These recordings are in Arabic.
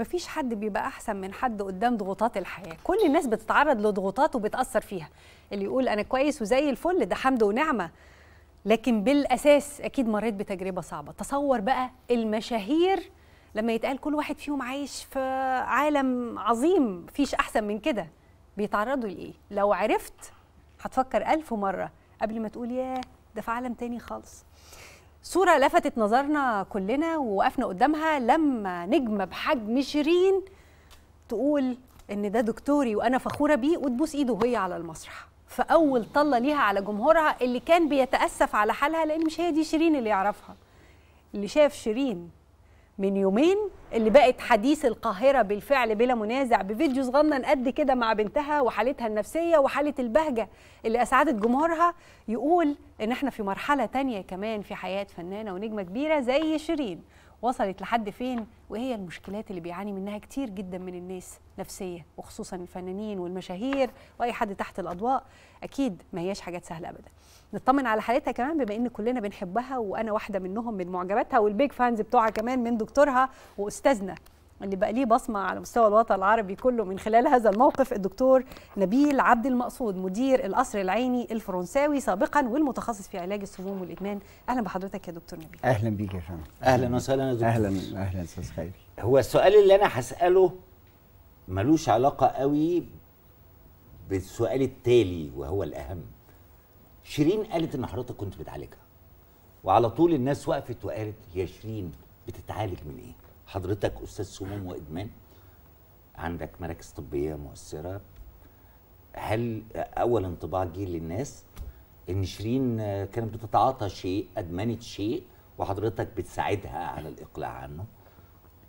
مفيش حد بيبقى احسن من حد قدام ضغوطات الحياه كل الناس بتتعرض لضغوطات وبتاثر فيها اللي يقول انا كويس وزي الفل ده حمد ونعمه لكن بالاساس اكيد مريت بتجربه صعبه تصور بقى المشاهير لما يتقال كل واحد فيهم عايش في عالم عظيم فيش احسن من كده بيتعرضوا لايه لو عرفت هتفكر ألف مرة قبل ما تقول ياه ده في عالم تاني خالص صورة لفتت نظرنا كلنا ووقفنا قدامها لما نجمة بحجم شيرين تقول إن ده دكتوري وأنا فخورة بيه وتبوس إيده وهي على المسرح فأول طلة ليها على جمهورها اللي كان بيتأسف على حالها لأن مش هي دي شيرين اللي يعرفها اللي شاف شيرين من يومين اللي بقت حديث القاهرة بالفعل بلا منازع بفيديو صغنن قد كده مع بنتها وحالتها النفسية وحالة البهجة اللي أسعدت جمهورها يقول إن إحنا في مرحلة تانية كمان في حياة فنانة ونجمة كبيرة زي شيرين وصلت لحد فين وهي المشكلات اللي بيعاني منها كتير جدا من الناس نفسية وخصوصا الفنانين والمشاهير وأي حد تحت الأضواء أكيد ما هياش حاجات سهلة أبدا نطمن على حالتها كمان بما إن كلنا بنحبها وأنا واحدة منهم من معجباتها والبيج فانز بتوعها كمان من دكتورها وأستاذ استاذنا اللي بقى ليه بصمه على مستوى الوطن العربي كله من خلال هذا الموقف الدكتور نبيل عبد المقصود مدير القصر العيني الفرنساوي سابقا والمتخصص في علاج السموم والادمان اهلا بحضرتك يا دكتور نبيل اهلا بيك يا فندم اهلا وسهلا يا دكتور اهلا اهلا استاذ خير هو السؤال اللي انا هساله ملوش علاقه قوي بالسؤال التالي وهو الاهم شيرين قالت ان حضرتك كنت بتعالجها وعلى طول الناس وقفت وقالت يا شيرين بتتعالج من ايه حضرتك استاذ سموم وادمان عندك مراكز طبيه مؤثره هل اول انطباع جه للناس ان شيرين كانت بتتعاطى شيء ادمنت شيء وحضرتك بتساعدها على الاقلاع عنه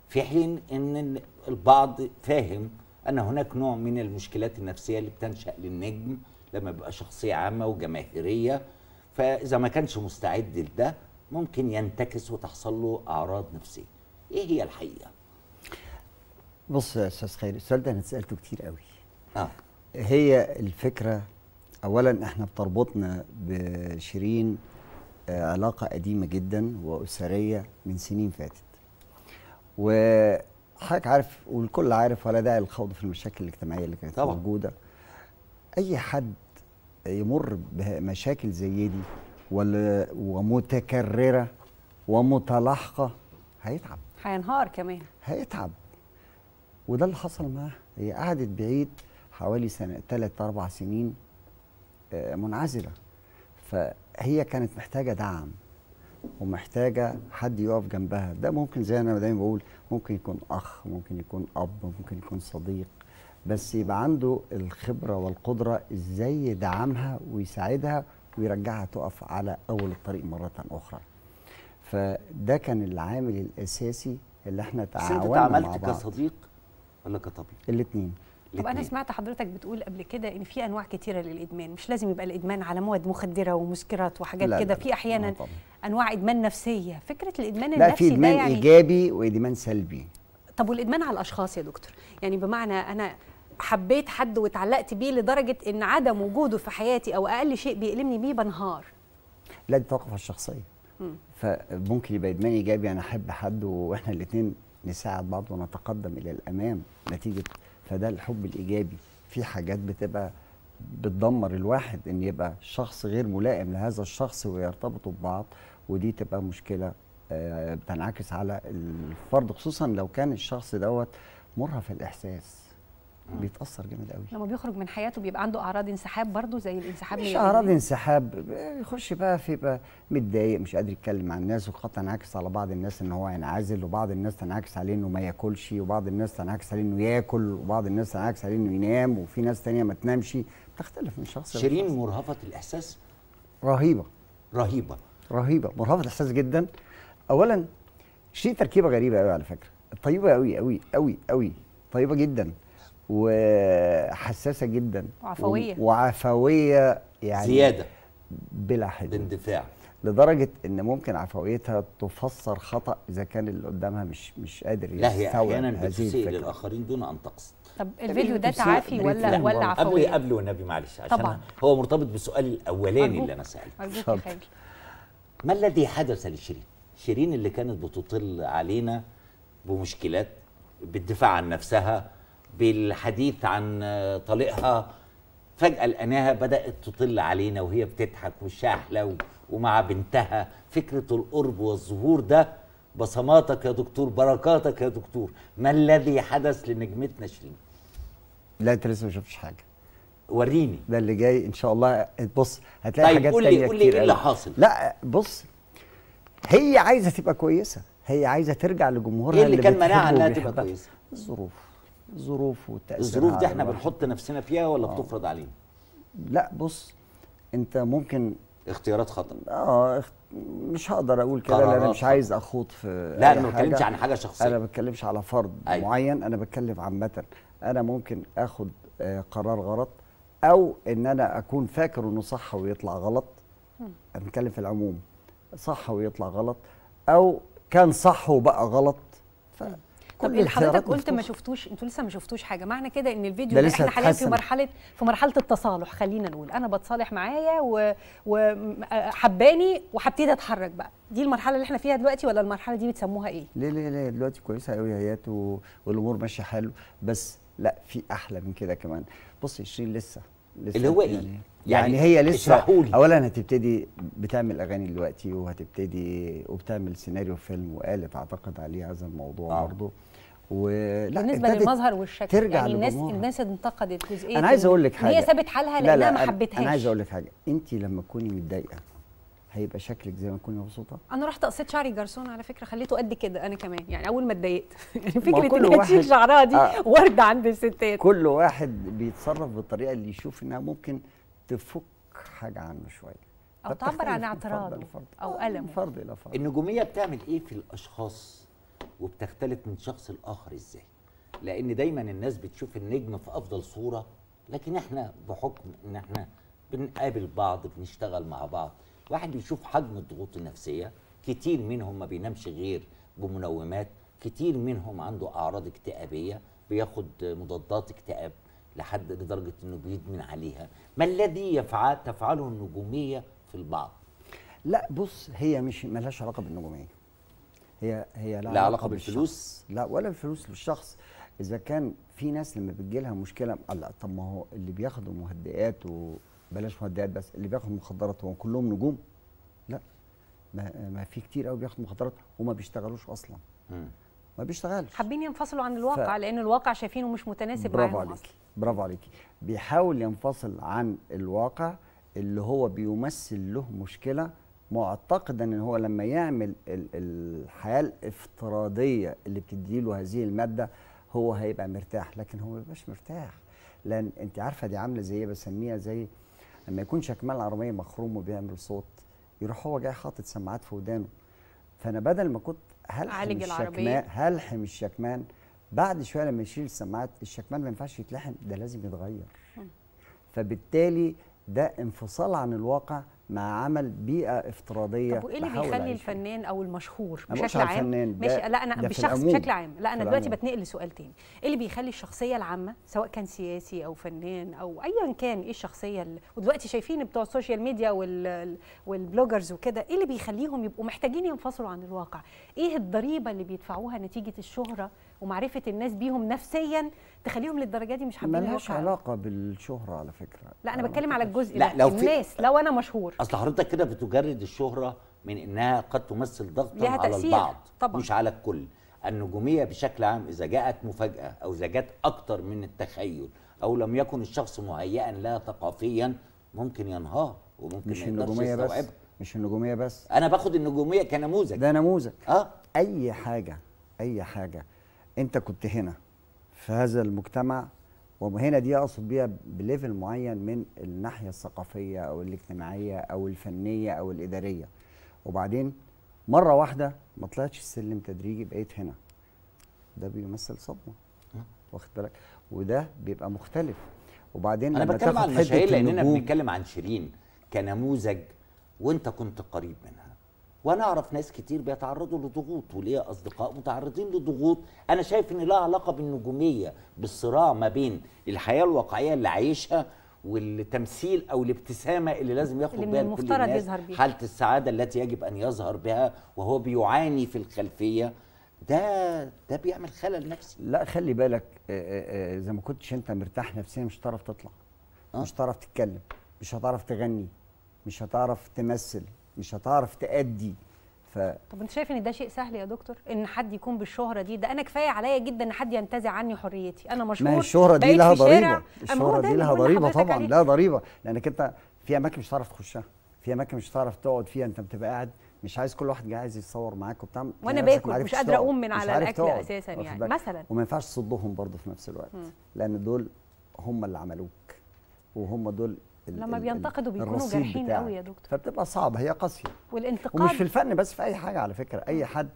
في حين ان البعض فاهم ان هناك نوع من المشكلات النفسيه اللي بتنشا للنجم لما بيبقى شخصيه عامه وجماهيريه فاذا ما كانش مستعد لده ممكن ينتكس وتحصل له اعراض نفسيه ايه هي الحقيقه بص يا استاذ خير السؤال ده انا سالته كتير قوي آه. هي الفكره اولا احنا بتربطنا بشيرين آه، علاقه قديمه جدا واسريه من سنين فاتت وحضرتك عارف والكل عارف ولا داعي للخوض في المشاكل الاجتماعيه اللي كانت طبعا. موجوده اي حد يمر بمشاكل زي دي ومتكرره ومتلاحقه هيتعب هينهار كمان هيتعب وده اللي حصل معاها هي قعدت بعيد حوالي سنه ثلاث اربع سنين آه، منعزله فهي كانت محتاجه دعم ومحتاجه حد يقف جنبها ده ممكن زي انا دايما بقول ممكن يكون اخ ممكن يكون اب ممكن يكون صديق بس يبقى عنده الخبره والقدره ازاي يدعمها ويساعدها ويرجعها تقف على اول الطريق مره اخرى فده كان العامل الاساسي اللي احنا تعاوننا مع بعض انت تعاملت كصديق ولا كطبيب؟ الاثنين طب انا سمعت حضرتك بتقول قبل كده ان في انواع كتيره للادمان مش لازم يبقى الادمان على مواد مخدره ومسكرات وحاجات كده في احيانا انواع ادمان نفسيه فكره الادمان لا النفسي في ادمان يعني ايجابي وادمان سلبي طب والادمان على الاشخاص يا دكتور يعني بمعنى انا حبيت حد واتعلقت بيه لدرجه ان عدم وجوده في حياتي او اقل شيء بيألمني بيه بنهار لا دي توقف على الشخصيه فممكن يبقى ادمان ايجابي انا احب حد واحنا الاثنين نساعد بعض ونتقدم الى الامام نتيجه فده الحب الايجابي في حاجات بتبقى بتدمر الواحد ان يبقى شخص غير ملائم لهذا الشخص ويرتبطوا ببعض ودي تبقى مشكله آه، بتنعكس على الفرد خصوصا لو كان الشخص دوت مرهف الاحساس بيتاثر جامد قوي لما بيخرج من حياته بيبقى عنده اعراض انسحاب برضه زي الانسحاب مش اعراض انسحاب يخش بقى في بقى متضايق مش قادر يتكلم مع الناس وخط انعكس على بعض الناس ان هو ينعزل وبعض الناس تنعكس عليه انه ما ياكلش وبعض الناس تنعكس عليه انه ياكل وبعض الناس تنعكس عليه انه ينام وفي ناس تانية ما تنامش بتختلف من شخص شيرين مرهفه الاحساس رهيبه رهيبه رهيبه مرهفه الاحساس جدا اولا شيء تركيبه غريبه قوي على فكره طيبه قوي قوي قوي قوي طيبه جدا وحساسه جدا وعفويه وعفويه يعني زياده بلا حدود باندفاع لدرجه ان ممكن عفويتها تفسر خطا اذا كان اللي قدامها مش مش قادر لا هي احيانا بتسيء للاخرين دون ان تقصد طب الفيديو إيه ده تعافي ولا لا ولا عفويه قبل قبل والنبي معلش عشان طبعا. هو مرتبط بالسؤال الاولاني اللي انا سالته ما الذي حدث لشيرين شيرين اللي كانت بتطل علينا بمشكلات بالدفاع عن نفسها بالحديث عن طليقها فجأة لقيناها بدأت تطل علينا وهي بتضحك وشاحلة ومع بنتها فكرة القرب والظهور ده بصماتك يا دكتور بركاتك يا دكتور ما الذي حدث لنجمتنا شيرين؟ لا انت لسه ما شفتش حاجة وريني ده اللي جاي ان شاء الله بص هتلاقي طيب حاجات قول تانية قول لي ايه اللي حاصل؟ لا بص هي عايزة تبقى كويسة هي عايزة ترجع لجمهورها ايه اللي, اللي كان منعها انها تبقى كويسة؟ الظروف ظروف وتاثيرها الظروف دي احنا بنحط نفسنا فيها ولا آه. بتفرض علينا لا بص انت ممكن اختيارات خطا اه مش هقدر اقول كده لان انا مش عايز اخوض في لا انا ما بتكلمش عن حاجه شخصيه انا ما بتكلمش على فرد أيوة. معين انا بتكلم عامه انا ممكن اخد آه، قرار غلط او ان انا اكون فاكر انه صح ويطلع غلط انا بتكلم في العموم صح ويطلع غلط او كان صح وبقى غلط ف طب اللي حضرتك قلت ما شفتوش انتوا لسه ما شفتوش حاجه معنى كده ان الفيديو اللي احنا حاليا في مرحله في مرحله التصالح خلينا نقول انا بتصالح معايا وحباني و... آه، وهبتدي اتحرك بقى دي المرحله اللي احنا فيها دلوقتي ولا المرحله دي بتسموها ايه ليه ليه ليه دلوقتي كويسه قوي هيات و... والامور ماشيه حلو بس لا في احلى من كده كمان بصي شيرين لسه لسه اللي هو ايه يعني, يعني, يعني هي لسه اولا هتبتدي بتعمل اغاني دلوقتي وهتبتدي وبتعمل سيناريو فيلم وقالت اعتقد عليه هذا الموضوع آه. برضه ولا بالنسبه للمظهر والشكل ترجع يعني الناس لجمهورها. الناس انتقدت جزئيه انا عايز اقول لك حاجه هي سابت حالها لا لانها ما حبتهاش انا عايز اقول لك حاجه انت لما تكوني متضايقه هيبقى شكلك زي ما تكوني مبسوطه انا رحت قصيت شعري جرسون على فكره خليته قد كده انا كمان يعني اول ما اتضايقت يعني فكره ان تشيل شعرها دي آه ورده عند الستات كل واحد بيتصرف بالطريقه اللي يشوف انها ممكن تفك حاجه عنه شويه او تعبر عن اعتراض او الم فرض الى فرض النجوميه بتعمل ايه في الاشخاص وبتختلف من شخص لآخر إزاي لأن دايما الناس بتشوف النجم في أفضل صورة لكن إحنا بحكم إن إحنا بنقابل بعض بنشتغل مع بعض واحد بيشوف حجم الضغوط النفسية كتير منهم ما بينامش غير بمنومات كتير منهم عنده أعراض اكتئابية بياخد مضادات اكتئاب لحد لدرجة أنه بيدمن عليها ما الذي يفعل تفعله النجومية في البعض؟ لا بص هي مش ملهاش علاقة بالنجومية هي هي لا, لا علاقه بالفلوس لا ولا الفلوس للشخص اذا كان في ناس لما بتجي لها مشكله لا طب ما هو اللي بياخدوا مهدئات وبلاش مهدئات بس اللي بياخد مخدرات هو كلهم نجوم لا ما, ما في كتير قوي بياخدوا مخدرات وما بيشتغلوش اصلا م. ما بيشتغلش حابين ينفصلوا عن الواقع ف... لان الواقع شايفينه مش متناسب معاهم عليك. برافو عليكي بيحاول ينفصل عن الواقع اللي هو بيمثل له مشكله معتقدا ان هو لما يعمل الحياه الافتراضيه اللي بتدي له هذه الماده هو هيبقى مرتاح لكن هو ما بيبقاش مرتاح لان انت عارفه دي عامله زي إيه؟ بسميها زي لما يكون شكمان العربيه مخروم وبيعمل صوت يروح هو جاي حاطط سماعات في ودانه فانا بدل ما كنت هلحم الشكمان هلحم الشكمان بعد شويه لما يشيل السماعات الشكمان ما ينفعش يتلحم ده لازم يتغير فبالتالي ده انفصال عن الواقع مع عمل بيئه افتراضيه طب وايه اللي بيخلي الفنان او المشهور بشكل عام ماشي لا انا بالشخص بشكل عام لا انا دلوقتي بتنقل لسؤال تاني ايه اللي بيخلي الشخصيه العامه سواء كان سياسي او فنان او ايا كان ايه الشخصيه اللي ودلوقتي شايفين بتوع السوشيال ميديا وال... والبلوجرز وكده ايه اللي بيخليهم يبقوا محتاجين ينفصلوا عن الواقع ايه الضريبه اللي بيدفعوها نتيجه الشهره ومعرفه الناس بيهم نفسيا تخليهم للدرجه دي مش حابين ملهاش علاقه بالشهره على فكره لا انا بتكلم على الجزء لا لو الناس لو انا مشهور اصل حضرتك كده بتجرد الشهره من انها قد تمثل ضغطا على البعض طبعا. مش على الكل النجوميه بشكل عام اذا جاءت مفاجاه او اذا جت اكتر من التخيل او لم يكن الشخص مهيئا لها ثقافيا ممكن ينهار وممكن مش النجوميه بس مش النجوميه بس انا باخد النجوميه كنموذج ده نموذج اه اي حاجه اي حاجه انت كنت هنا في هذا المجتمع وهنا دي اقصد بيها بليفل معين من الناحيه الثقافيه او الاجتماعيه او الفنيه او الاداريه وبعدين مره واحده ما طلعتش السلم تدريجي بقيت هنا ده بيمثل صدمه واخد بالك وده بيبقى مختلف وبعدين انا بتكلم عن المشاهير لاننا بنتكلم عن شيرين كنموذج وانت كنت قريب منها وانا اعرف ناس كتير بيتعرضوا لضغوط وليا اصدقاء متعرضين لضغوط انا شايف ان لها علاقه بالنجوميه بالصراع ما بين الحياه الواقعيه اللي عايشها والتمثيل او الابتسامه اللي لازم ياخد اللي بها كل الناس يظهر بيها. حاله السعاده التي يجب ان يظهر بها وهو بيعاني في الخلفيه ده ده بيعمل خلل نفسي لا خلي بالك آه، آه، آه، اذا ما كنتش انت مرتاح نفسيا مش هتعرف تطلع أه؟ مش هتعرف تتكلم مش هتعرف تغني مش هتعرف تمثل مش هتعرف تأدي ف... طب انت شايف ان ده شيء سهل يا دكتور ان حد يكون بالشهره دي ده انا كفايه عليا جدا ان حد ينتزع عني حريتي انا مشهور ما الشهره دي لها ضريبه الشهره دي لها ضريبه طبعا لها ضريبه لانك انت في اماكن مش هتعرف تخشها في اماكن مش هتعرف تقعد فيها انت بتبقى قاعد مش عايز كل واحد جاي عايز يتصور معاك وبتاع وانا باكل مش قادره اقوم من على الاكل تقعد. اساسا يعني مثلا وما ينفعش تصدهم برضه في نفس الوقت م. لان دول هم اللي عملوك وهم دول لما بينتقدوا بيكونوا جارحين قوي يا دكتور فبتبقى صعبه هي قاسيه والانتقاد ومش في الفن بس في اي حاجه على فكره اي حد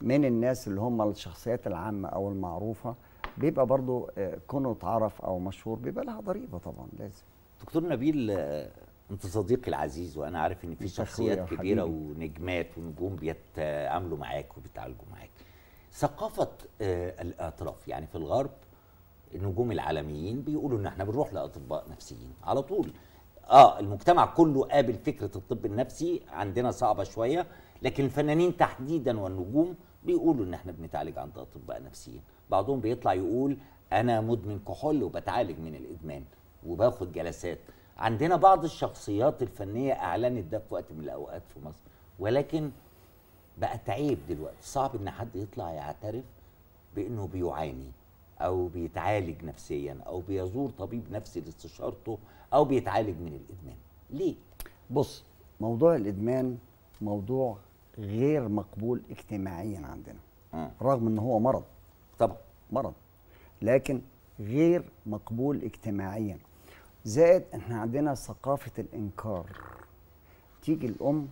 من الناس اللي هم الشخصيات العامه او المعروفه بيبقى برضو آه، كونه اتعرف او مشهور بيبقى لها ضريبه طبعا لازم دكتور نبيل آه، انت صديقي العزيز وانا عارف ان في شخصيات كبيره ونجمات ونجوم بيتعاملوا معاك وبيتعالجوا معاك ثقافه آه، الاعتراف يعني في الغرب النجوم العالميين بيقولوا ان احنا بنروح لاطباء نفسيين على طول اه المجتمع كله قابل فكره الطب النفسي عندنا صعبه شويه لكن الفنانين تحديدا والنجوم بيقولوا ان احنا بنتعالج عند اطباء نفسيين بعضهم بيطلع يقول انا مدمن كحول وبتعالج من الادمان وباخد جلسات عندنا بعض الشخصيات الفنيه اعلنت ده في وقت من الاوقات في مصر ولكن بقت عيب دلوقتي صعب ان حد يطلع يعترف بانه بيعاني او بيتعالج نفسيا او بيزور طبيب نفسي لاستشارته او بيتعالج من الادمان ليه بص موضوع الادمان موضوع غير مقبول اجتماعيا عندنا م. آه. رغم ان هو مرض طبعا مرض لكن غير مقبول اجتماعيا زائد احنا عندنا ثقافه الانكار تيجي الام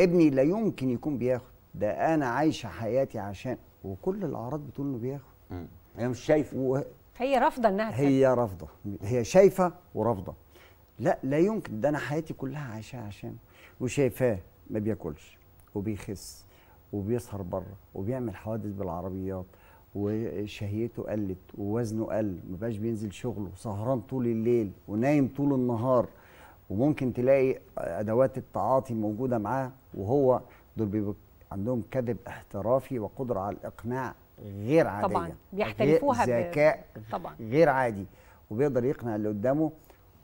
ابني لا يمكن يكون بياخد ده انا عايشه حياتي عشان وكل الاعراض بتقول انه بياخد هي مش شايفه و... هي رافضه انها هي رافضه هي شايفه ورافضه لا لا يمكن ده انا حياتي كلها عايشاها عشان وشايفاه ما بياكلش وبيخس وبيسهر بره وبيعمل حوادث بالعربيات وشهيته قلت ووزنه قل ما بقاش بينزل شغله سهران طول الليل ونايم طول النهار وممكن تلاقي ادوات التعاطي موجوده معاه وهو دول عندهم كذب احترافي وقدره على الاقناع غير عاديه طبعا بيحترفوها ذكاء طبعا غير عادي وبيقدر يقنع اللي قدامه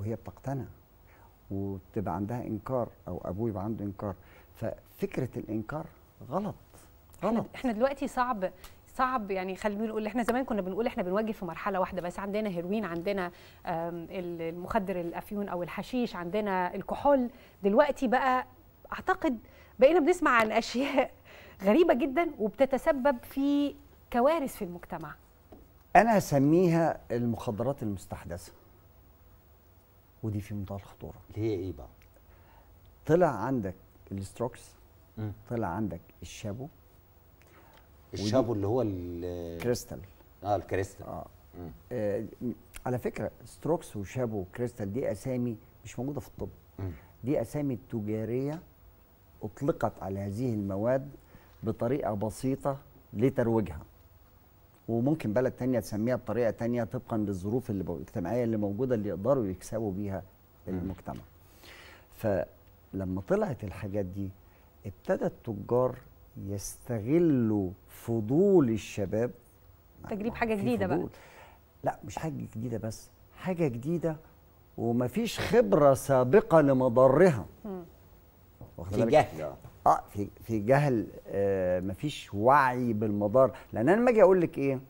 وهي بتقتنع وبتبقى عندها انكار او ابوه يبقى عنده انكار ففكره الانكار غلط غلط احنا دلوقتي صعب صعب يعني خلينا نقول احنا زمان كنا بنقول احنا بنواجه في مرحله واحده بس عندنا هيروين عندنا المخدر الافيون او الحشيش عندنا الكحول دلوقتي بقى اعتقد بقينا بنسمع عن اشياء غريبه جدا وبتتسبب في كوارث في المجتمع انا هسميها المخدرات المستحدثه ودي في منتهى الخطوره اللي هي ايه بقى طلع عندك الاستروكس طلع عندك الشابو الشابو اللي هو الكريستال اه الكريستال آه. آه على فكره ستروكس وشابو وكريستال دي اسامي مش موجوده في الطب مم. دي اسامي تجاريه أطلقت على هذه المواد بطريقة بسيطة لترويجها وممكن بلد تانية تسميها بطريقة تانية طبقا للظروف اللي الاجتماعية اللي موجودة اللي يقدروا يكسبوا بيها المجتمع فلما طلعت الحاجات دي ابتدى التجار يستغلوا فضول الشباب تجريب حاجة جديدة بقى لا مش حاجة جديدة بس حاجة جديدة ومفيش خبرة سابقة لمضرها في جهل نعم. اه في في جهل آه مفيش وعي بالمضار لان انا لما اجي اقول لك ايه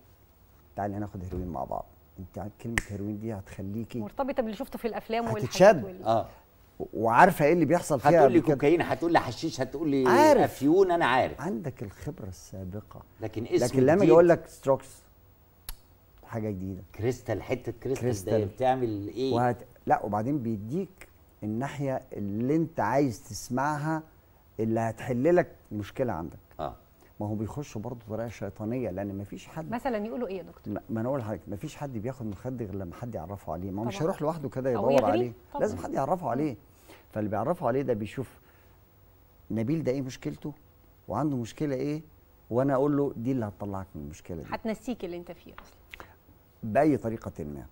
تعالي هناخد هيروين مع بعض انت كلمه هيروين دي هتخليكي مرتبطه باللي شفته في الافلام هتتشد اه وعارفه ايه اللي بيحصل فيها هتقول لي كوكايين هتقول لي حشيش هتقول لي افيون انا عارف عندك الخبره السابقه لكن اسم لكن لما اقول لك ستروكس حاجه جديده كريستال حته كريستال, كريستال. ده بتعمل ايه وهت... لا وبعدين بيديك الناحيه اللي انت عايز تسمعها اللي هتحل لك مشكله عندك اه ما هو بيخشوا برضه طريقه شيطانيه لان ما فيش حد مثلا يقولوا ايه يا دكتور ما انا اقول لحضرتك ما فيش حد بياخد مخدر غير لما حد يعرفه عليه ما هو مش هيروح لوحده كده يدور عليه طبعا. لازم حد يعرفه عليه فاللي بيعرفه عليه ده بيشوف نبيل ده ايه مشكلته وعنده مشكله ايه وانا اقول له دي اللي هتطلعك من المشكله دي هتنسيك اللي انت فيه اصلا باي طريقه ما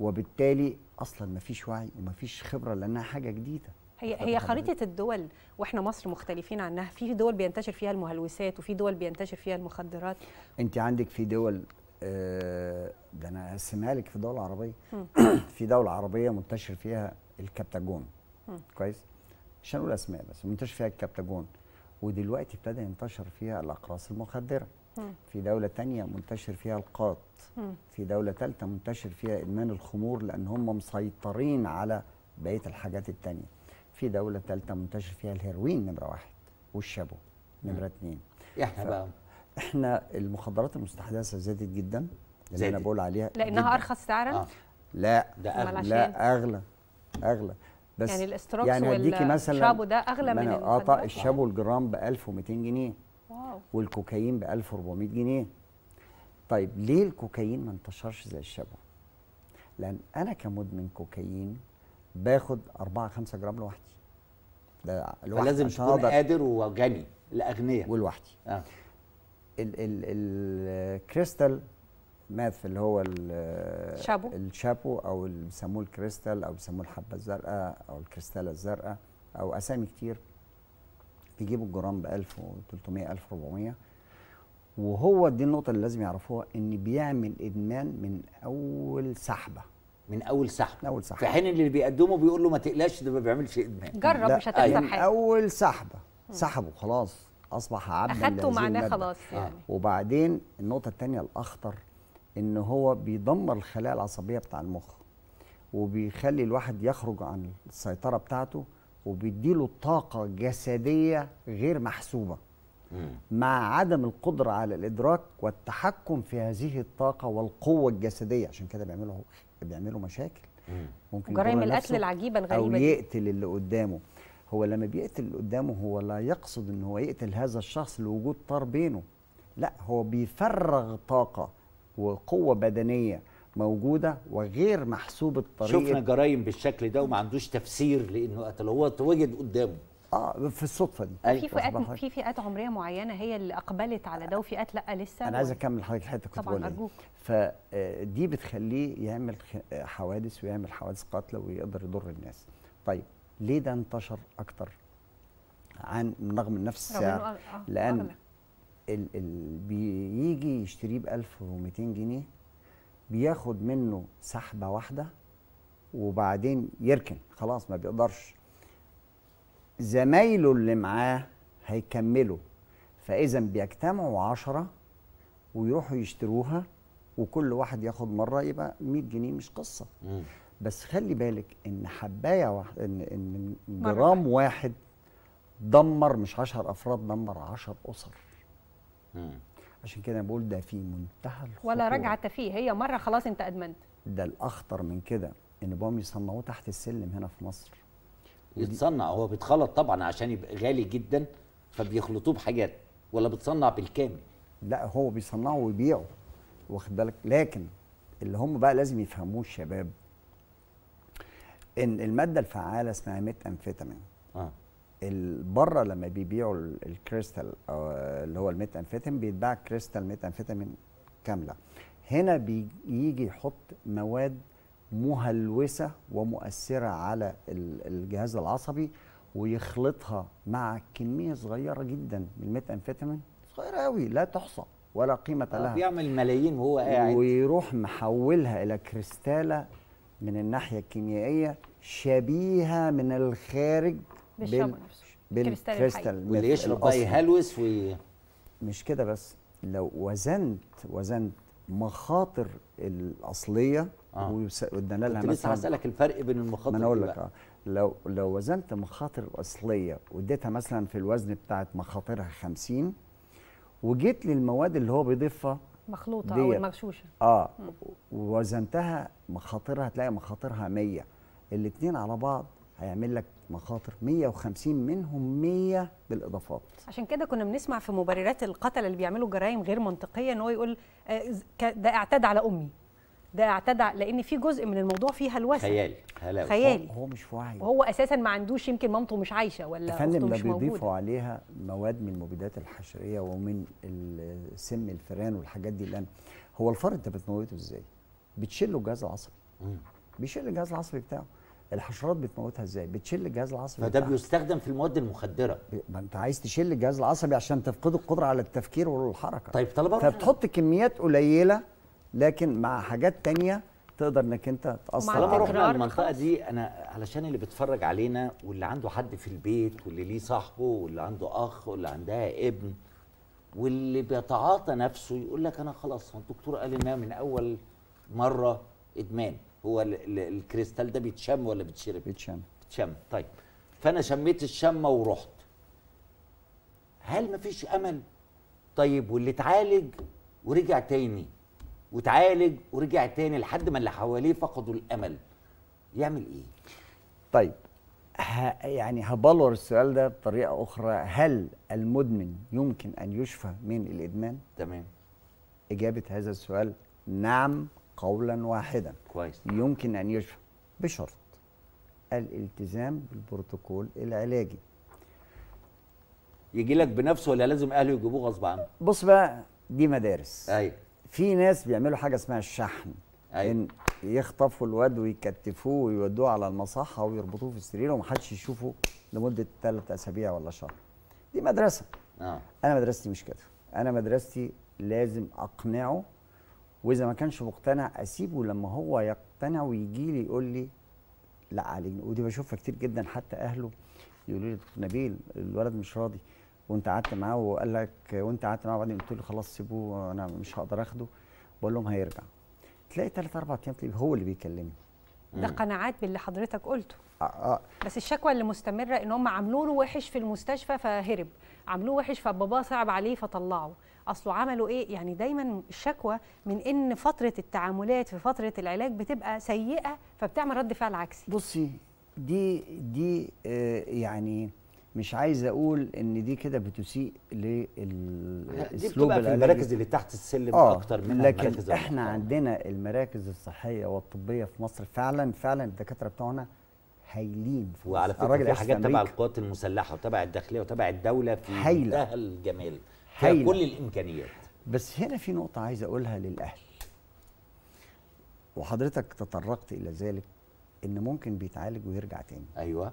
وبالتالي اصلا ما فيش وعي وما فيش خبره لانها حاجه جديده هي هي خريطه الدول واحنا مصر مختلفين عنها في دول بينتشر فيها المهلوسات وفي دول بينتشر فيها المخدرات انت عندك في دول آه، ده انا هقسمها لك في دول عربيه في دوله عربيه منتشر فيها الكبتاجون كويس مش هنقول اسماء بس منتشر فيها الكبتاجون ودلوقتي ابتدى ينتشر فيها الاقراص المخدره في دولة تانية منتشر فيها القاط في دولة تالتة منتشر فيها إدمان الخمور لأن هم مسيطرين على بقية الحاجات التانية في دولة تالتة منتشر فيها الهيروين نمرة واحد والشابو نمرة اتنين احنا بقى احنا المخدرات المستحدثة زادت جدا اللي أنا بقول عليها لأنها أرخص سعرا؟ آه. لا ده أغلى لا أغلى أغلى بس يعني الاستروكس يعني والشابو الشابو ده أغلى من اه الشابو الجرام ب 1200 جنيه والكوكايين ب 1400 جنيه طيب ليه الكوكايين ما انتشرش زي الشبو لان انا كمدمن كوكايين باخد 4 5 جرام لوحدي ده لازم تكون قادر وغني الاغنياء ولوحدي اه الكريستال ماث اللي هو الشابو الشابو او اللي بيسموه الكريستال او بيسموه الحبه الزرقاء او الكريستاله الزرقاء او اسامي كتير تجيب الجرام ب 1300 1400 وهو دي النقطه اللي لازم يعرفوها ان بيعمل ادمان من اول سحبه من اول سحبه من اول سحبه في حين اللي بيقدمه بيقول له ما تقلقش ده ما بيعملش ادمان جرب مش هتقدر أيوة. حاجه من اول سحبه سحبه خلاص اصبح عبدا اخدته معناه خلاص آه. يعني وبعدين النقطه الثانيه الاخطر ان هو بيدمر الخلايا العصبيه بتاع المخ وبيخلي الواحد يخرج عن السيطره بتاعته وبيديله طاقه جسديه غير محسوبه مع عدم القدرة على الإدراك والتحكم في هذه الطاقة والقوة الجسدية عشان كده بيعملوا بيعملوا مشاكل ممكن جرائم القتل العجيبة الغريبة أو يقتل اللي قدامه هو لما بيقتل اللي قدامه هو لا يقصد إن هو يقتل هذا الشخص لوجود طار بينه لا هو بيفرغ طاقة وقوة بدنية موجوده وغير محسوبه طريقه شفنا جرايم بالشكل ده وما عندوش تفسير لانه قتل هو اتوجد قدامه اه في الصدفه دي أيوة. في فئات في فئات عمريه معينه هي اللي اقبلت على ده وفئات لا لسه انا عايز اكمل حضرتك الحته كنت طبعا ارجوك فدي آه، بتخليه يعمل آه، حوادث ويعمل حوادث قاتله ويقدر يضر الناس طيب ليه ده انتشر اكتر عن رغم نفس السعر آه، لان ال ال بيجي يشتريه ب 1200 جنيه بياخد منه سحبه واحده وبعدين يركن خلاص ما بيقدرش زمايله اللي معاه هيكملوا فاذا بيجتمعوا عشرة ويروحوا يشتروها وكل واحد ياخد مره يبقى 100 جنيه مش قصه مم. بس خلي بالك ان حبايه واحده ان ان جرام واحد دمر مش 10 افراد دمر 10 اسر عشان كده بقول ده في منتهى الخطوره ولا رجعه فيه هي مره خلاص انت ادمنت ده الاخطر من كده ان بقوا يصنعوه تحت السلم هنا في مصر يتصنع هو بيتخلط طبعا عشان يبقى غالي جدا فبيخلطوه بحاجات ولا بتصنع بالكامل لا هو بيصنعه ويبيعه واخد بالك لكن اللي هم بقى لازم يفهموه الشباب ان الماده الفعاله اسمها ميت امفيتامين آه. بره لما بيبيعوا الكريستال اللي هو الميت انفيتامين بيتباع كريستال ميت انفيتامين كامله هنا بيجي يحط مواد مهلوسه ومؤثره على الجهاز العصبي ويخلطها مع كميه صغيره جدا من الميت انفيتامين صغيره قوي لا تحصى ولا قيمه آه، لها بيعمل ملايين وهو قاعد ويروح محولها الى كريستاله من الناحيه الكيميائيه شبيهه من الخارج بالشامبو نفسه بالكريستال واللي يشرب بقى يهلوس وي... مش كده بس لو وزنت وزنت مخاطر الاصليه آه. وادانا مثلا لسه هسالك الفرق بين المخاطر ما انا اقول لك آه. لو لو وزنت مخاطر الاصليه واديتها مثلا في الوزن بتاعت مخاطرها 50 وجيت للمواد اللي هو بيضيفها مخلوطه او المغشوشه اه ووزنتها مخاطرها هتلاقي مخاطرها 100 الاثنين على بعض هيعمل لك مخاطر 150 منهم 100 بالاضافات عشان كده كنا بنسمع في مبررات القتله اللي بيعملوا جرائم غير منطقيه ان هو يقول آه، ده اعتدى على امي ده اعتدى لان في جزء من الموضوع فيه هلوسه خيالي هلاوي. خيالي هو مش في وعي وهو اساسا ما عندوش يمكن مامته مش عايشه ولا فندم ده بيضيفوا عليها مواد من المبيدات الحشريه ومن سم الفئران والحاجات دي لان هو الفرد انت بتموته ازاي؟ بتشيل له الجهاز العصبي بيشيل الجهاز العصبي بتاعه الحشرات بتموتها ازاي بتشل الجهاز العصبي فده بيستخدم في المواد المخدره ما انت عايز تشل الجهاز العصبي عشان تفقد القدره على التفكير والحركه طيب طلبه فبتحط كميات قليله لكن مع حاجات تانية تقدر انك انت تاثر على رحنا المنطقه دي انا علشان اللي بيتفرج علينا واللي عنده حد في البيت واللي ليه صاحبه واللي عنده اخ واللي عندها ابن واللي بيتعاطى نفسه يقول لك انا خلاص الدكتور قال انها من اول مره ادمان هو الكريستال ده بيتشم ولا بيتشرب بيتشم بيتشم طيب فانا شميت الشمه ورحت هل مفيش امل طيب واللي اتعالج ورجع تاني وتعالج ورجع تاني لحد ما اللي حواليه فقدوا الامل يعمل ايه طيب ه... يعني هبلور السؤال ده بطريقه اخرى هل المدمن يمكن ان يشفى من الادمان تمام اجابه هذا السؤال نعم قولا واحدا كويس يمكن أن يشفى بشرط الالتزام بالبروتوكول العلاجي يجي لك بنفسه ولا لازم اهله يجيبوه غصب عنه بص بقى دي مدارس ايوه في ناس بيعملوا حاجه اسمها الشحن أيوة. ان يخطفوا الواد ويكتفوه ويودوه على المصحه ويربطوه في السرير ومحدش يشوفه لمده ثلاث اسابيع ولا شهر دي مدرسه آه. انا مدرستي مش كده انا مدرستي لازم اقنعه واذا ما كانش مقتنع اسيبه لما هو يقتنع ويجي لي يقول لي لا علينا ودي بشوفها كتير جدا حتى اهله يقولوا لي دكتور نبيل الولد مش راضي وانت قعدت معاه وقال لك وانت قعدت معاه وبعدين قلت له خلاص سيبوه انا مش هقدر اخده بقول لهم هيرجع تلاقي ثلاث اربع ايام هو اللي بيكلمني ده قناعات باللي حضرتك قلته آه آه. بس الشكوى اللي مستمره ان هم عاملوا له وحش في المستشفى فهرب عملوه وحش فباباه صعب عليه فطلعه اصله عملوا ايه يعني دايما الشكوى من ان فتره التعاملات في فتره العلاج بتبقى سيئه فبتعمل رد فعل عكسي بصي دي دي آه، يعني مش عايز اقول ان دي كده بتسيء للاسلوب العلاج المراكز اللي تحت السلم آه اكتر من لكن المراكز احنا عندنا المراكز الصحيه والطبيه في مصر فعلا فعلا الدكاتره بتوعنا هايلين فلوس وعلى فكره في حاجات تبع القوات المسلحه وتبع الداخليه وتبع الدوله في منتهى الجمال في كل الامكانيات بس هنا في نقطه عايز اقولها للاهل وحضرتك تطرقت الى ذلك ان ممكن بيتعالج ويرجع تاني ايوه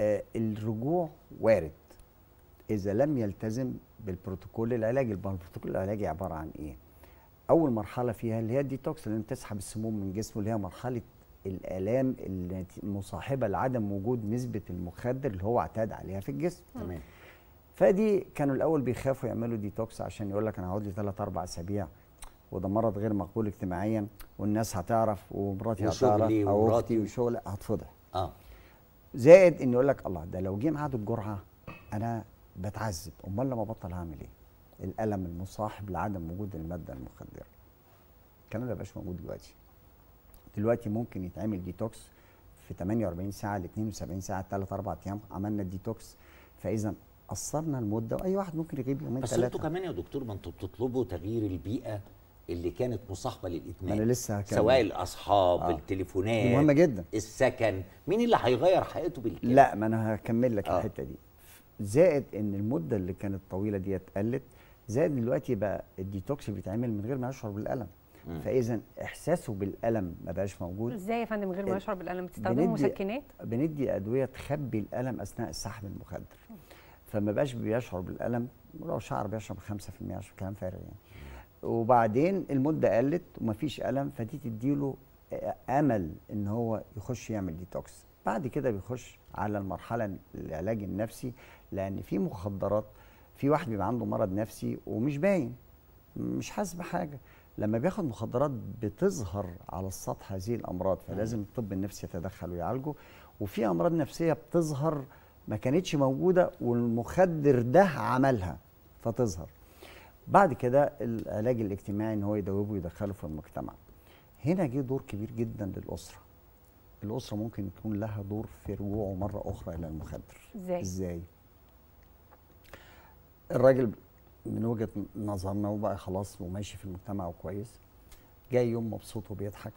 آه الرجوع وارد اذا لم يلتزم بالبروتوكول العلاجي البروتوكول العلاجي عباره عن ايه اول مرحله فيها اللي هي الديتوكس اللي بتسحب السموم من جسمه اللي هي مرحله الالام المصاحبه لعدم وجود نسبه المخدر اللي هو اعتاد عليها في الجسم تمام فدي كانوا الاول بيخافوا يعملوا ديتوكس عشان يقول لك انا هقعد لي ثلاث اربع اسابيع وده مرض غير مقبول اجتماعيا والناس هتعرف ومراتي هتعرف او اختي وشغل هتفضح اه زائد ان يقول لك الله ده لو جه ميعاد الجرعه انا بتعذب امال لما ابطل هعمل ايه؟ الالم المصاحب لعدم وجود الماده المخدره الكلام ده مبقاش موجود دلوقتي دلوقتي ممكن يتعمل ديتوكس في 48 ساعه ل 72 ساعه 3 4 ايام عملنا الديتوكس فاذا قصرنا المده واي واحد ممكن يغيب يومين ثلاثه بس انتوا كمان يا دكتور ما انتوا بتطلبوا تغيير البيئه اللي كانت مصاحبه للادمان انا لسه هكلم. سواء الاصحاب آه. التليفونات مهمه جدا السكن مين اللي هيغير حياته بالكامل لا ما انا هكمل لك آه. الحته دي زائد ان المده اللي كانت طويله دي اتقلت زائد دلوقتي بقى الديتوكس بيتعمل من غير ما يشعر بالالم فاذا احساسه بالالم ما بقاش موجود ازاي يا فندم غير ما يشعر بالالم بتستخدموا مسكنات بندي ادويه تخبي الالم اثناء السحب المخدر فما بقاش بيشعر بالالم ولو شعر بيشرب 5% عشان كلام فارغ يعني وبعدين المده قلت ومفيش الم فدي تديله امل ان هو يخش يعمل ديتوكس بعد كده بيخش على المرحله العلاج النفسي لان في مخدرات في واحد بيبقى عنده مرض نفسي ومش باين مش حاسس بحاجه لما بياخد مخدرات بتظهر على السطح هذه الامراض فلازم الطب النفسي يتدخل ويعالجه وفي امراض نفسيه بتظهر ما كانتش موجوده والمخدر ده عملها فتظهر بعد كده العلاج الاجتماعي ان هو يدوبه ويدخله في المجتمع هنا جه دور كبير جدا للاسره الاسره ممكن يكون لها دور في رجوعه مره اخرى الى المخدر ازاي ازاي الراجل من وجهه نظرنا وبقى خلاص وماشي في المجتمع وكويس جاي يوم مبسوط وبيضحك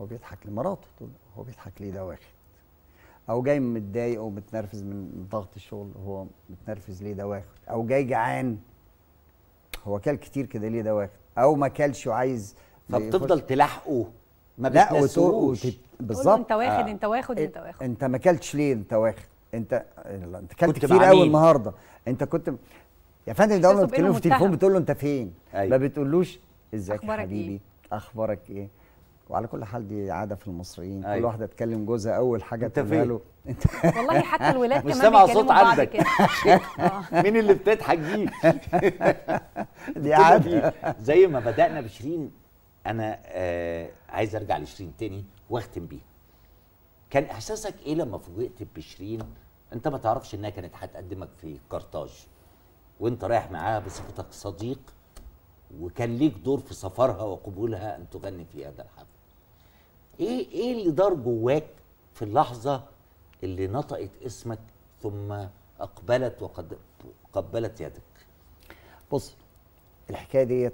هو بيضحك لمراته تقول هو بيضحك ليه ده واخد او جاي متضايق ومتنرفز من ضغط الشغل هو متنرفز ليه ده واخد او جاي جعان هو كل كتير كده ليه ده واخد او ما كلش وعايز فبتفضل تلاحقه ما بتنسوش وت... بالظبط انت واخد آه. انت واخد إيه، انت واخد انت ما كلتش ليه انت واخد انت انت كلت كتير قوي النهارده انت كنت يا فندم ده لما بتكلمه في التليفون بتقول له انت فين أيوة. ما بتقولوش ازيك يا إيه؟ حبيبي إيه؟ اخبارك ايه وعلى كل حال دي عاده في المصريين أيوة. كل واحده تكلم جوزها اول حاجه تقولها له انت والله حتى الولاد كمان سامع صوت عندك آه. مين اللي بتضحك دي دي عادي زي ما بدانا بشيرين انا آه عايز ارجع لشيرين تاني واختم بيها كان احساسك ايه لما فوجئت بشيرين انت ما تعرفش انها كانت هتقدمك في قرطاج وانت رايح معاها بصفتك صديق وكان ليك دور في سفرها وقبولها ان تغني في هذا الحفل ايه ايه اللي دار جواك في اللحظه اللي نطقت اسمك ثم اقبلت وقد قبلت يدك بص الحكايه ديت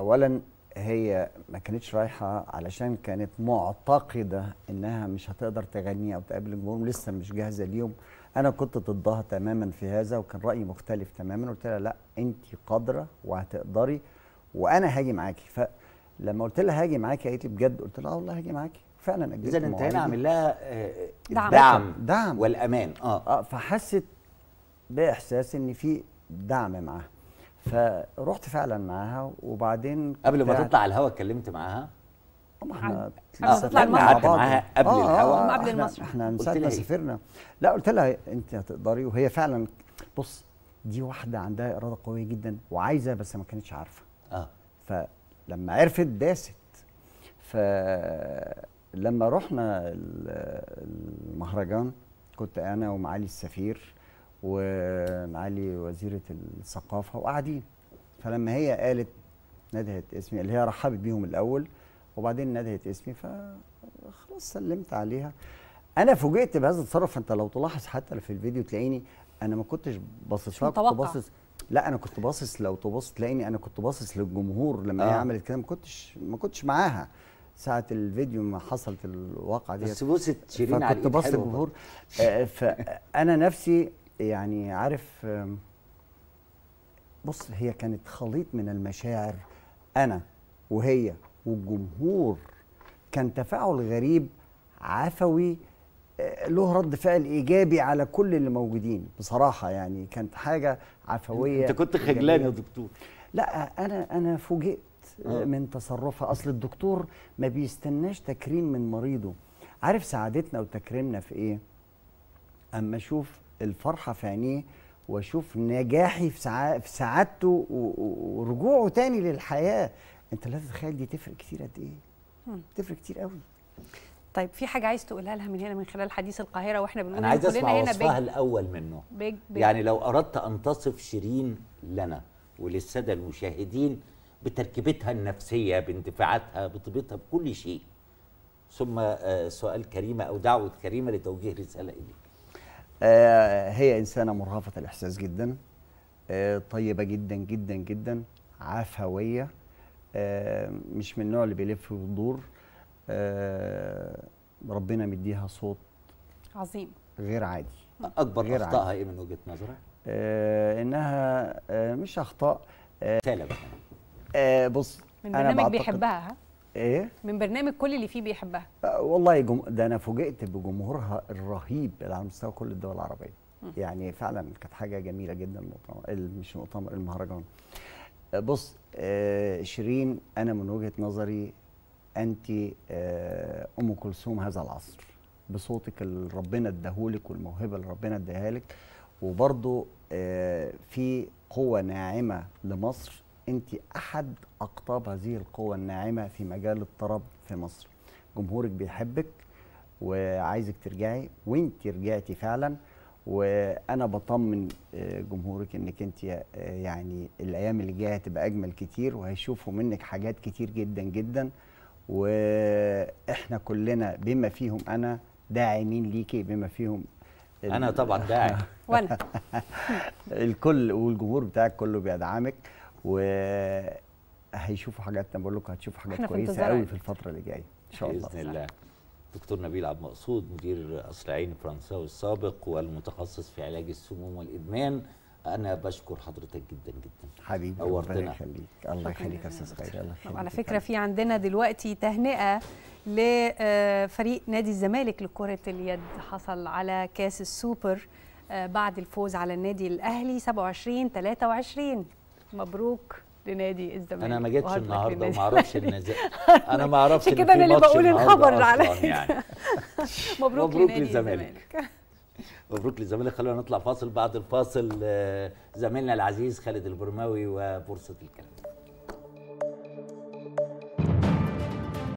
اولا هي ما كانتش رايحه علشان كانت معتقده انها مش هتقدر تغني او تقابل الجمهور لسه مش جاهزه ليهم انا كنت ضدها تماما في هذا وكان رايي مختلف تماما قلت لها لا انت قادره وهتقدري وانا هاجي معاكي فلما قلت لها هاجي معاكي قالت لي بجد قلت لها والله هاجي معاكي فعلا اذا انت هنا عامل لها آه، دعم دعم, دعم والامان اه, آه فحست باحساس ان في دعم معاها فروحت فعلا معاها وبعدين قبل ما تطلع على الهواء اتكلمت معاها احنا قعدت آه، معاها قبل آه, آه، الهواء آه قبل المسرح احنا من ساعه ما سافرنا لا قلت لها انت هتقدري وهي فعلا بص دي واحده عندها اراده قويه جدا وعايزه بس ما كانتش عارفه اه فلما عرفت داست فلما رحنا المهرجان كنت انا ومعالي السفير ومعالي وزيره الثقافه وقاعدين فلما هي قالت ندهت اسمي اللي هي رحبت بيهم الاول وبعدين ندهت اسمي فخلاص سلمت عليها انا فوجئت بهذا التصرف انت لو تلاحظ حتى في الفيديو تلاقيني انا ما كنتش باصص لها كنت باصص لا انا كنت باصص لو تبص تلاقيني انا كنت باصص للجمهور لما آه. هي عملت كده ما كنتش ما كنتش معاها ساعة الفيديو ما حصلت الواقعة دي بس بوست شيرين على كنت باصص للجمهور آه، فانا نفسي يعني عارف بص هي كانت خليط من المشاعر انا وهي والجمهور كان تفاعل غريب عفوي آه، له رد فعل ايجابي على كل اللي موجودين بصراحه يعني كانت حاجه عفويه انت كنت خجلان يا دكتور لا انا انا فوجئت آه. من تصرفها اصل الدكتور ما بيستناش تكريم من مريضه عارف سعادتنا وتكريمنا في ايه اما اشوف الفرحه في عينيه واشوف نجاحي في, سعادته ورجوعه تاني للحياه انت لا تتخيل دي تفرق كتير قد ايه تفرق كتير قوي طيب في حاجه عايز تقولها لها من هنا من خلال حديث القاهره واحنا بنقول انا عايز اسمع وصفها الاول منه بيج بيج يعني لو اردت ان تصف شيرين لنا وللساده المشاهدين بتركيبتها النفسيه باندفاعاتها بطيبتها بكل شيء ثم آه، سؤال كريمه او دعوه كريمه لتوجيه رساله اليك آه، هي انسانه مرهفه الاحساس جدا آه، طيبه جدا جدا جدا عفويه آه، مش من النوع اللي بيلف ويدور آه، ربنا مديها صوت عظيم غير عادي اكبر غير اخطائها عادي. ايه من وجهه نظرك آه، انها مش اخطاء رساله بقى بص من برنامج بيحبها ها ايه من برنامج كل اللي فيه بيحبها والله جم... ده انا فوجئت بجمهورها الرهيب على مستوى كل الدول العربيه م. يعني فعلا كانت حاجه جميله جدا المؤتمر مش المؤتمر المهرجان بص آه، شيرين انا من وجهه نظري انت آه، ام كلثوم هذا العصر بصوتك اللي ربنا اداهولك والموهبه اللي ربنا اداها لك وبرضه آه، في قوه ناعمه لمصر انت احد اقطاب هذه القوه الناعمه في مجال الطرب في مصر جمهورك بيحبك وعايزك ترجعي وانت رجعتي فعلا وانا بطمن آه، جمهورك انك انت آه، يعني الايام اللي جايه هتبقى اجمل كتير وهيشوفوا منك حاجات كتير جدا جدا واحنا كلنا بما فيهم انا داعمين ليكي بما فيهم انا طبعا داعم وانا الكل والجمهور بتاعك كله بيدعمك و هيشوفوا حاجات انا بقول لكم هتشوفوا حاجات كويسه قوي في الفتره اللي جايه ان شاء الله باذن الله دكتور نبيل عبد المقصود مدير قصر عين فرنساوي السابق والمتخصص في علاج السموم والادمان انا بشكر حضرتك جدا جدا حبيبي نورتنا يخليك الله يخليك يا استاذ خير على فكره في عندنا دلوقتي تهنئه لفريق نادي الزمالك لكره اليد حصل على كاس السوبر آه، بعد الفوز على النادي الاهلي 27 23 مبروك لنادي الزمالك انا ما جيتش النهارده وما اعرفش انا ما اعرفش كده انا اللي بقول الخبر على يعني مبروك, مبروك للزمالك مبروك للزمالك خلونا نطلع فاصل بعد الفاصل آه، زميلنا العزيز خالد البرماوي وفرصه الكلام